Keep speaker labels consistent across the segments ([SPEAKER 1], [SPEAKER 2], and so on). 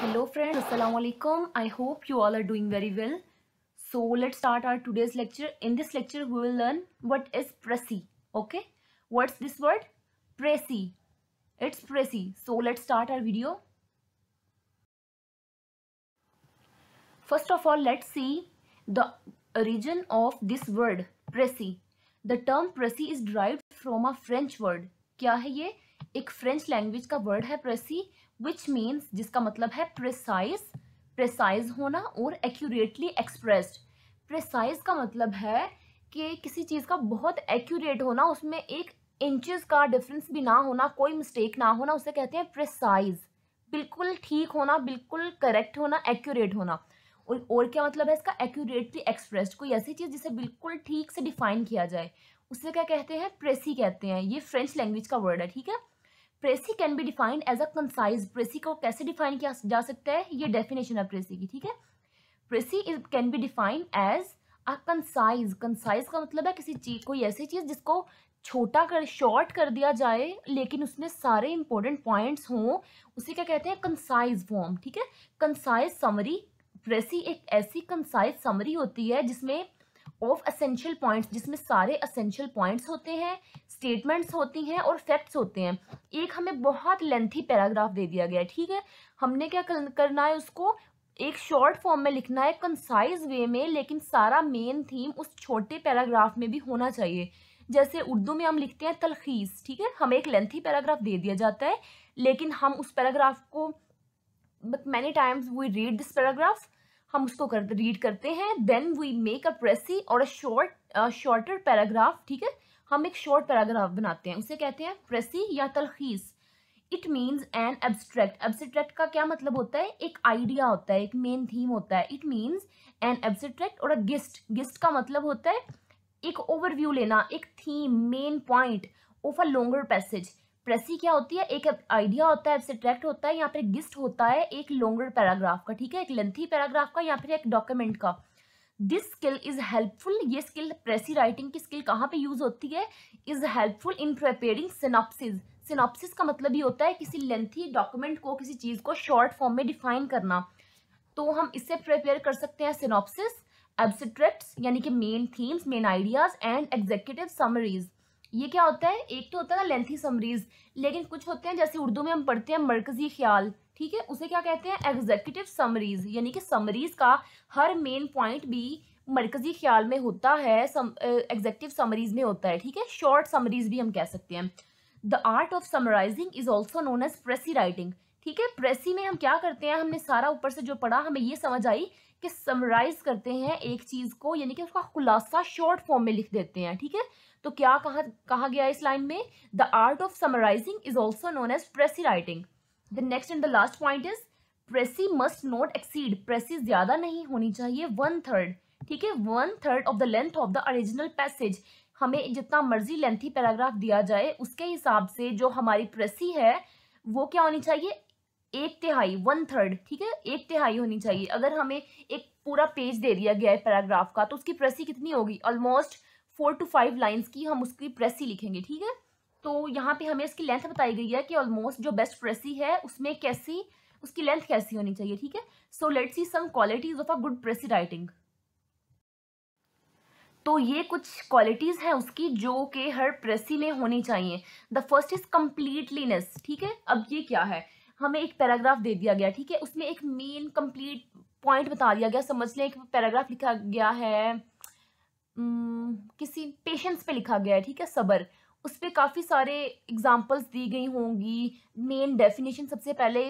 [SPEAKER 1] Hello friend असलकम I hope you all are doing very well so let start our today's lecture in this lecture we will learn what is precis okay what's this word precis it's precis so let start our video first of all let see the region of this word precis the term precis is derived from a French word क्या है ये एक French language का word है प्रेसी which means जिसका मतलब है precise precise होना और एक्यूरेटली एक्सप्रेस्ड प्रिसाइज का मतलब है कि किसी चीज़ का बहुत एक्यूरेट होना उसमें एक इंचज का डिफरेंस भी ना होना कोई मिस्टेक ना होना उसे कहते हैं प्रिसाइज बिल्कुल ठीक होना बिल्कुल करेक्ट होना एक्यूरेट होना और, और क्या मतलब है इसका एक्यूरेटली एक्सप्रेस्ड कोई ऐसी चीज़ जिसे बिल्कुल ठीक से डिफाइन किया जाए उसे क्या कहते हैं प्रेसी कहते हैं ये फ्रेंच लैंग्वेज का वर्ड है ठीक है precis can be defined as a concise precis को कैसे डिफाइन किया जा सकता है ये डेफिनेशन है प्रेसी की ठीक है precis is can be defined as a concise concise का मतलब है किसी चीज कोई ऐसी चीज जिसको छोटा कर शॉर्ट कर दिया जाए लेकिन उसमें सारे इंपॉर्टेंट पॉइंट्स हों उसे क्या कहते हैं कंसाइज फॉर्म ठीक है कंसाइज समरी प्रेसी एक ऐसी कंसाइज समरी होती है जिसमें ऑफ असेंशियल पॉइंट्स जिसमें सारे असेंशियल पॉइंट्स होते हैं स्टेटमेंट्स होती हैं और फैक्ट्स होते हैं एक हमें बहुत लेंथी पैराग्राफ दे दिया गया है ठीक है हमने क्या करना है उसको एक शॉर्ट फॉर्म में लिखना है कंसाइज वे में लेकिन सारा मेन थीम उस छोटे पैराग्राफ में भी होना चाहिए जैसे उर्दू में हम लिखते हैं तलखीस ठीक है हमें एक लेंथी पैराग्राफ दे दिया जाता है लेकिन हम उस पैराग्राफ को many times we read this paragraph हम उसको कर रीड करते हैं then we make a precis और अ शॉर्ट शॉर्टर पैराग्राफ ठीक है हम एक शॉर्ट पैराग्राफ बनाते हैं उसे कहते हैं प्रेसी या तलखीस it means an abstract abstract का क्या मतलब होता है एक आइडिया होता है एक मेन थीम होता है इट मीन्स एन एब्स्ट्रैक्ट और अ गिस्ट गिस्ट का मतलब होता है एक ओवरव्यू लेना एक theme main point of a longer passage precis क्या होती है एक आइडिया होता है एब्स्ट्रैक्ट होता है यहाँ पर गिस्ट होता है एक लॉन्गर पैराग्राफ का ठीक है एक लेंथी पैराग्राफ का या फिर एक डॉक्यूमेंट का दिस स्किल इज हेल्पफुल ये स्किल प्रेसी राइटिंग की स्किल कहाँ पे यूज होती है is helpful in preparing synopsis synopsis का मतलब ये होता है किसी लेंथी डॉक्यूमेंट को किसी चीज़ को शॉर्ट फॉर्म में डिफाइन करना तो हम इससे प्रिपेयर कर सकते हैं सिनॉप्सिस एब्सट्रैक्ट यानी कि main themes main ideas and executive summaries ये क्या होता है एक तो होता है ना लेंथी समरीज लेकिन कुछ होते हैं जैसे उर्दू में हम पढ़ते हैं मरकजी ख्याल ठीक है उसे क्या कहते हैं एग्जीक्यूटिव समरीज यानी कि समरीज का हर मेन पॉइंट भी मरकजी ख्याल में होता है एग्जेक्टिव समरीज में होता है ठीक है शॉर्ट समरीज भी हम कह सकते हैं the art of summarising is also known as precis writing ठीक है प्रेसी में हम क्या करते हैं हमने सारा ऊपर से जो पढ़ा हमें ये समझ आई कि समराइज करते हैं एक चीज़ को यानी कि उसका खुलासा शॉर्ट फॉर्म में लिख देते हैं ठीक है तो क्या कहा, कहा गया इस लाइन में the art of summarising is also known as precis writing the next and the last point is precis must not exceed precis ज्यादा नहीं होनी चाहिए वन थर्ड ठीक है one third of the length of the original passage हमें जितना मर्जी lengthy paragraph दिया जाए उसके हिसाब से जो हमारी प्रेसी है वो क्या होनी चाहिए एक तिहाई वन थर्ड ठीक है एक तिहाई होनी चाहिए अगर हमें एक पूरा पेज दे दिया गया है पैराग्राफ का तो उसकी प्रेसी कितनी होगी almost four to five lines की हम उसकी प्रेसी लिखेंगे ठीक है तो यहाँ पे हमें इसकी लेंथ बताई गई है कि ऑलमोस्ट जो बेस्ट प्रेसी है उसमें कैसी उसकी लेंथ कैसी होनी चाहिए ठीक है so let see some qualities of a good precis writing तो ये कुछ क्वालिटीज़ हैं उसकी जो कि हर प्रेसी में होनी चाहिए द फर्स्ट इज़ कम्प्लीटलीनेस ठीक है अब ये क्या है हमें एक पैराग्राफ दे दिया गया ठीक है उसमें एक मेन कंप्लीट पॉइंट बता दिया गया समझ लें एक पैराग्राफ लिखा गया है किसी पेशेंस पे लिखा गया है ठीक है सबर उस पर काफ़ी सारे एग्जांपल्स दी गई होंगी मेन डेफिनेशन सबसे पहले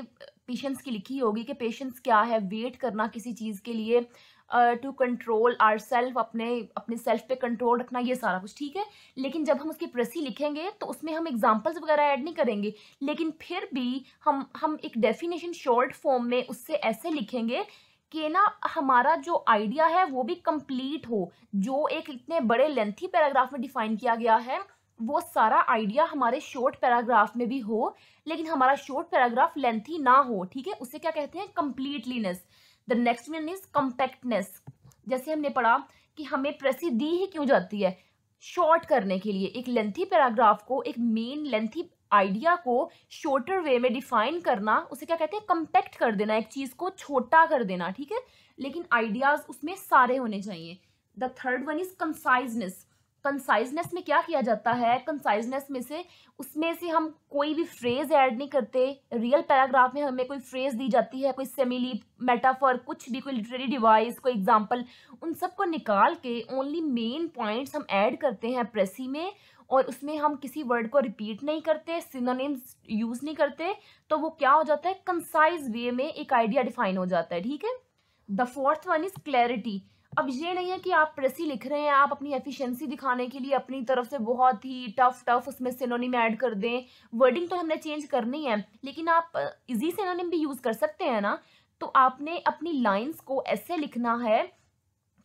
[SPEAKER 1] पेशेंट्स की लिखी होगी कि पेशेंट्स क्या है वेट करना किसी चीज़ के लिए टू कंट्रोल आर सेल्फ अपने अपने सेल्फ पे कंट्रोल रखना ये सारा कुछ ठीक है लेकिन जब हम उसकी प्रेसी लिखेंगे तो उसमें हम एग्जाम्पल्स वगैरह ऐड नहीं करेंगे लेकिन फिर भी हम हम एक डेफिनेशन शॉर्ट फॉर्म में उससे ऐसे लिखेंगे कि ना हमारा जो आइडिया है वो भी कंप्लीट हो जो एक इतने बड़े लेंथी पैराग्राफ में डिफाइन किया गया है वो सारा आइडिया हमारे शॉर्ट पैराग्राफ में भी हो लेकिन हमारा शॉर्ट पैराग्राफ लेंथी ना हो ठीक है उसे क्या कहते हैं completeness the next one is compactness जैसे हमने पढ़ा कि हमें प्रेसी दी ही क्यों जाती है शॉर्ट करने के लिए एक लेंथी पैराग्राफ को एक मेन लेंथी आइडिया को शॉर्टर वे में डिफाइन करना उसे क्या कहते हैं कंपैक्ट कर देना एक चीज़ को छोटा कर देना ठीक है लेकिन आइडियाज़ उसमें सारे होने चाहिए the third one is conciseness conciseness में क्या किया जाता है कंसाइजनेस में से उसमें से हम कोई भी फ्रेज ऐड नहीं करते रियल पैराग्राफ में हमें कोई फ्रेज दी जाती है कोई सेमिली मेटाफर कुछ भी कोई लिटरेरी डिवाइस कोई एग्जाम्पल उन सब को निकाल के ओनली मेन पॉइंट्स हम ऐड करते हैं प्रेसी में और उसमें हम किसी वर्ड को रिपीट नहीं करते सिनोनिम्स यूज़ नहीं करते तो वो क्या हो जाता है कंसाइज वे में एक आइडिया डिफाइन हो जाता है ठीक है the fourth one is clarity अब ये नहीं है कि आप प्रेसी लिख रहे हैं आप अपनी एफिशिएंसी दिखाने के लिए अपनी तरफ से बहुत ही टफ टफ उसमें सिनोनिम ऐड कर दें वर्डिंग तो हमने चेंज करनी है लेकिन आप इजी सिनोनिम भी यूज़ कर सकते हैं ना तो आपने अपनी लाइंस को ऐसे लिखना है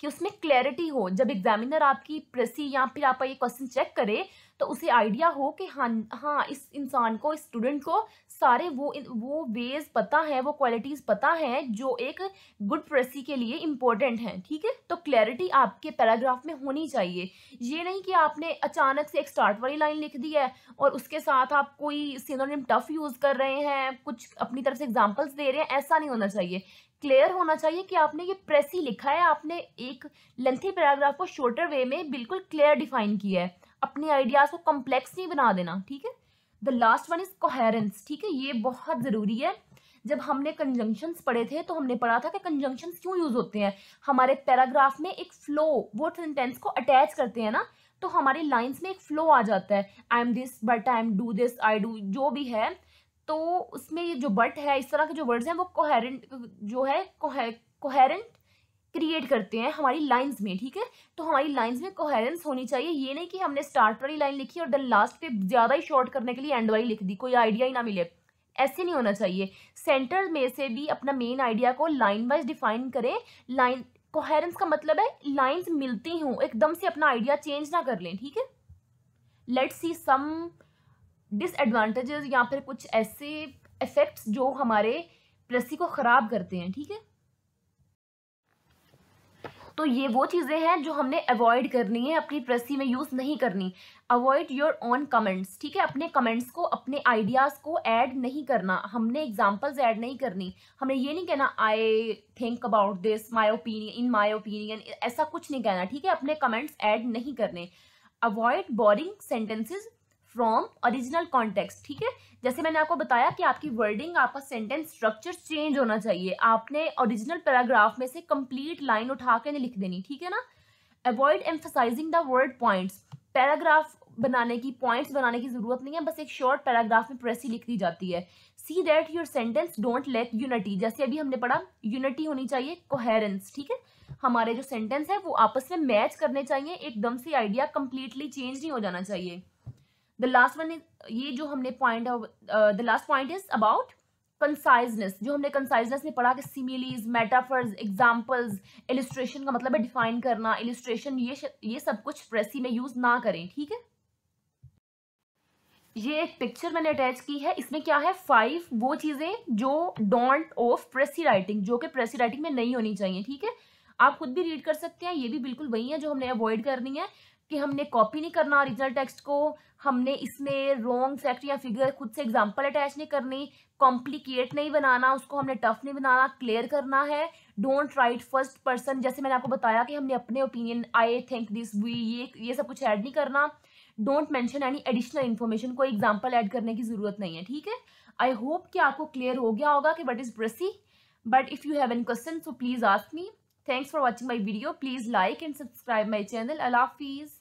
[SPEAKER 1] कि उसमें क्लैरिटी हो जब एग्जामिनर आपकी प्रेसी या फिर आपका ये क्वेश्चन चेक करे तो उसे आइडिया हो कि हाँ हाँ इस इंसान को इस स्टूडेंट को सारे वो वो वेज पता है वो क्वालिटीज़ पता हैं जो एक गुड प्रेसी के लिए इंपॉर्टेंट हैं ठीक है तो क्लैरिटी आपके पैराग्राफ में होनी चाहिए ये नहीं कि आपने अचानक से एक स्टार्ट वाली लाइन लिख दी है और उसके साथ आप कोई सिनोनिम टफ यूज़ कर रहे हैं कुछ अपनी तरफ से एग्जाम्पल्स दे रहे हैं ऐसा नहीं होना चाहिए क्लियर होना चाहिए कि आपने ये प्रेसी लिखा है आपने एक लेंथी पैराग्राफ को शॉर्टर वे में बिल्कुल क्लियर डिफाइन किया है अपने आइडियाज़ को कॉम्प्लेक्स नहीं बना देना ठीक है the last one is coherence ठीक है ये बहुत ज़रूरी है जब हमने कंजंक्शंस पढ़े थे तो हमने पढ़ा था कि कंजंक्शंस क्यों यूज़ होते हैं हमारे पैराग्राफ में एक फ्लो वो सेंटेंस को अटैच करते हैं ना तो हमारी लाइंस में एक फ्लो आ जाता है I am this but I am do this I do जो भी है तो उसमें ये जो बट है इस तरह के जो वर्ड्स हैं वो कोहेरेंट जो है कोहेरेंट क्रिएट करते हैं हमारी लाइंस में ठीक है तो हमारी लाइंस में कोहेरेंस होनी चाहिए ये नहीं कि हमने स्टार्ट वाली लाइन लिखी और देन लास्ट पे ज़्यादा ही शॉर्ट करने के लिए एंड वाली लिख दी कोई आइडिया ही ना मिले ऐसे नहीं होना चाहिए सेंटर में से भी अपना मेन आइडिया को लाइन वाइज डिफाइन करें लाइन कोहेरेंस का मतलब है लाइन्स मिलती हूँ एकदम से अपना आइडिया चेंज ना कर लें ठीक है लेट सी सम डिसएडवांटेजेस या फिर कुछ ऐसे इफेक्ट्स जो हमारे प्रेसी को ख़राब करते हैं ठीक है तो ये वो चीज़ें हैं जो हमने अवॉइड करनी है अपनी प्रेसी में यूज़ नहीं करनी अवॉइड योर ओन कमेंट्स ठीक है अपने कमेंट्स को अपने आइडियाज़ को ऐड नहीं करना हमने एग्जाम्पल्स ऐड नहीं करनी हमें ये नहीं कहना I think about this my opinion in my opinion ऐसा कुछ नहीं कहना ठीक है अपने कमेंट्स ऐड नहीं करने avoid boring sentences from original context ठीक है जैसे मैंने आपको बताया कि आपकी वर्डिंग आपका सेंटेंस स्ट्रक्चर चेंज होना चाहिए आपने ओरिजिनल पैराग्राफ में से कंप्लीट लाइन उठा के लिख देनी ठीक है ना avoid emphasising the word points paragraph बनाने की पॉइंट्स बनाने की जरूरत नहीं है बस एक शॉर्ट पैराग्राफ में प्रेस ही लिख दी जाती है see that your sentence don't lack unity जैसे अभी हमने पढ़ा यूनिटी होनी चाहिए कोहेरेंस ठीक है हमारे जो सेंटेंस है वो आपस में मैच करने चाहिए एकदम से आइडिया कंप्लीटली चेंज नहीं हो जाना चाहिए द लास्ट वन इज ये जो हमने point the last point is about conciseness जो हमने कंसाइजनेस में पढ़ा कि सिमिलीज मेटाफर्स एग्जाम्पल्स इलिस्ट्रेशन का मतलब है डिफाइन करना इलिस्ट्रेशन ये ये सब कुछ प्रेसी में यूज ना करें ठीक है ये एक पिक्चर मैंने अटैच की है इसमें क्या है फाइव वो चीज़ें जो डोंट ऑफ प्रेसी राइटिंग जो कि प्रेसी राइटिंग में नहीं होनी चाहिए ठीक है आप खुद भी रीड कर सकते हैं ये भी बिल्कुल वही है जो हमने अवॉइड करनी है कि हमने कॉपी नहीं करना ओरिजिनल टेक्स्ट को हमने इसमें रॉन्ग फैक्ट या फिगर खुद से एग्जांपल अटैच नहीं करनी कॉम्प्लिकेट नहीं बनाना उसको हमने टफ नहीं बनाना क्लियर करना है डोंट राइट फर्स्ट पर्सन जैसे मैंने आपको बताया कि हमने अपने opinion I think this we ये ये सब कुछ ऐड नहीं करना don't mention any additional information कोई एग्जाम्पल ऐड करने की ज़रूरत नहीं है ठीक है आई होप कि आपको क्लियर हो गया होगा कि वट इज़ ब्रसी but if you have an question so please ask me Thanks for watching my video. Please like and subscribe my channel. Allah Hafiz.